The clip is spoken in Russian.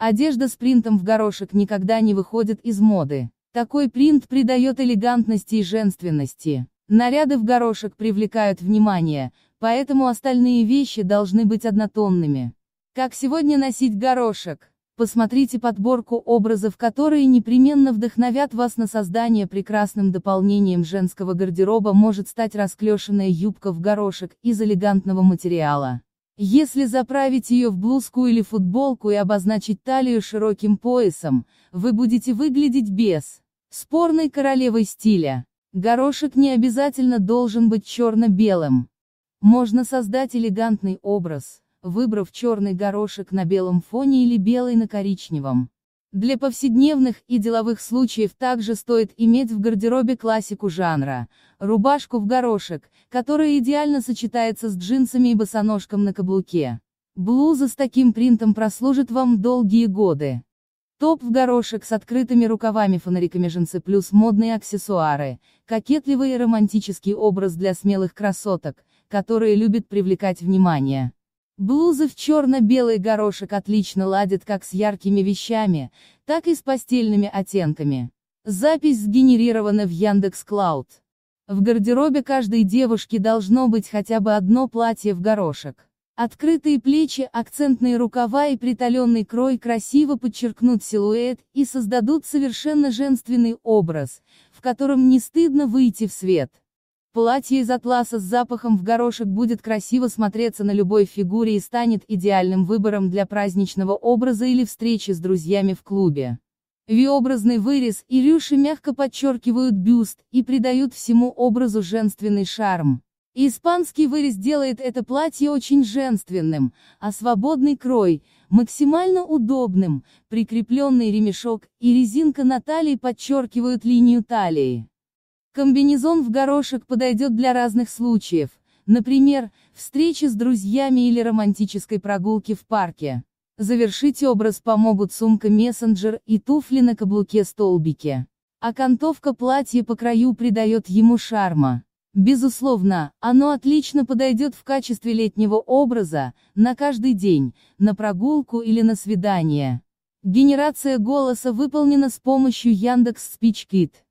Одежда с принтом в горошек никогда не выходит из моды. Такой принт придает элегантности и женственности. Наряды в горошек привлекают внимание, поэтому остальные вещи должны быть однотонными. Как сегодня носить горошек? Посмотрите подборку образов, которые непременно вдохновят вас на создание прекрасным дополнением женского гардероба может стать расклешенная юбка в горошек из элегантного материала. Если заправить ее в блузку или футболку и обозначить талию широким поясом, вы будете выглядеть без спорной королевой стиля. Горошек не обязательно должен быть черно-белым. Можно создать элегантный образ, выбрав черный горошек на белом фоне или белый на коричневом. Для повседневных и деловых случаев также стоит иметь в гардеробе классику жанра – рубашку в горошек, которая идеально сочетается с джинсами и босоножком на каблуке. Блуза с таким принтом прослужит вам долгие годы. Топ в горошек с открытыми рукавами-фонариками джинсы плюс модные аксессуары, кокетливый и романтический образ для смелых красоток, которые любят привлекать внимание. Блузы в черно-белый горошек отлично ладят как с яркими вещами, так и с постельными оттенками. Запись сгенерирована в Яндекс Клауд. В гардеробе каждой девушки должно быть хотя бы одно платье в горошек. Открытые плечи, акцентные рукава и приталенный крой красиво подчеркнут силуэт и создадут совершенно женственный образ, в котором не стыдно выйти в свет. Платье из атласа с запахом в горошек будет красиво смотреться на любой фигуре и станет идеальным выбором для праздничного образа или встречи с друзьями в клубе. Виобразный вырез и рюши мягко подчеркивают бюст и придают всему образу женственный шарм. Испанский вырез делает это платье очень женственным, а свободный крой – максимально удобным, прикрепленный ремешок и резинка на талии подчеркивают линию талии. Комбинезон в горошек подойдет для разных случаев, например, встречи с друзьями или романтической прогулки в парке. Завершить образ помогут сумка-мессенджер и туфли на каблуке-столбике. Окантовка платья по краю придает ему шарма. Безусловно, оно отлично подойдет в качестве летнего образа, на каждый день, на прогулку или на свидание. Генерация голоса выполнена с помощью Яндекс Спичкит.